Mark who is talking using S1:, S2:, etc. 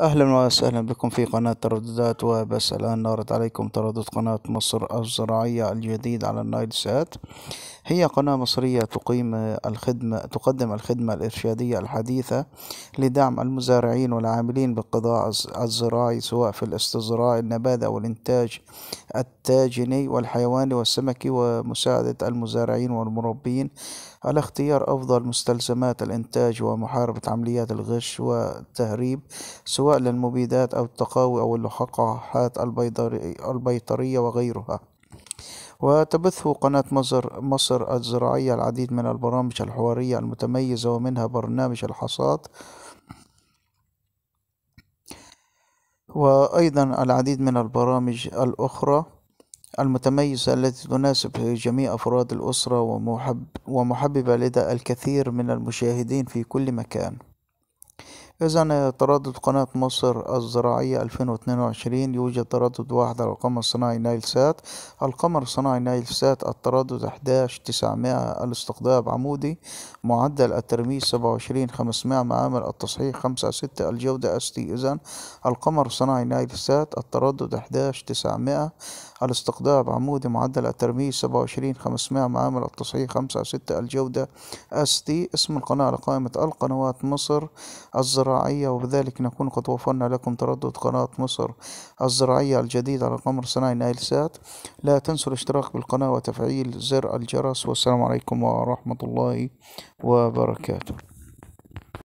S1: اهلا وسهلا بكم في قناة ترددات وبس الان نعرض عليكم تردد قناة مصر الزراعية الجديد على النايل سات هي قناة مصرية تقيم الخدمة تقدم الخدمة الارشادية الحديثة لدعم المزارعين والعاملين بالقضاء الزراعي سواء في الاستزراع النبات او الانتاج التاجني والحيواني والسمكي ومساعدة المزارعين والمربين على اختيار افضل مستلزمات الانتاج ومحاربة عمليات الغش والتهريب سواء سواء للمبيدات أو التقاوي أو اللقاحات البيطرية وغيرها وتبث قناة مصر, مصر الزراعية العديد من البرامج الحوارية المتميزة ومنها برنامج الحصاد وأيضا العديد من البرامج الأخرى المتميزة التي تناسب جميع أفراد الأسرة ومحب ومحببة لدى الكثير من المشاهدين في كل مكان إذا تردد قناة مصر الزراعية 2022 يوجد تردد واحد على القمر الصناعي نايل سات القمر الصناعي نايل سات التردد 11900 الاستقطاب عمودي معدل الترميز 27500 معامل التصحيح 56 الجودة اس تي إذا القمر الصناعي نايل سات التردد 11900 الاستقطاب عمودي معدل الترميز 27500 معامل التصحيح 56 الجودة اس تي اسم القناة على قائمة القنوات مصر الزراعية الزراعية وبذلك نكون قد وفرنا لكم تردد قناة مصر الزراعية الجديد على قمر صناعي نايل سات لا تنسوا الاشتراك بالقناة وتفعيل زر الجرس والسلام عليكم ورحمة الله وبركاته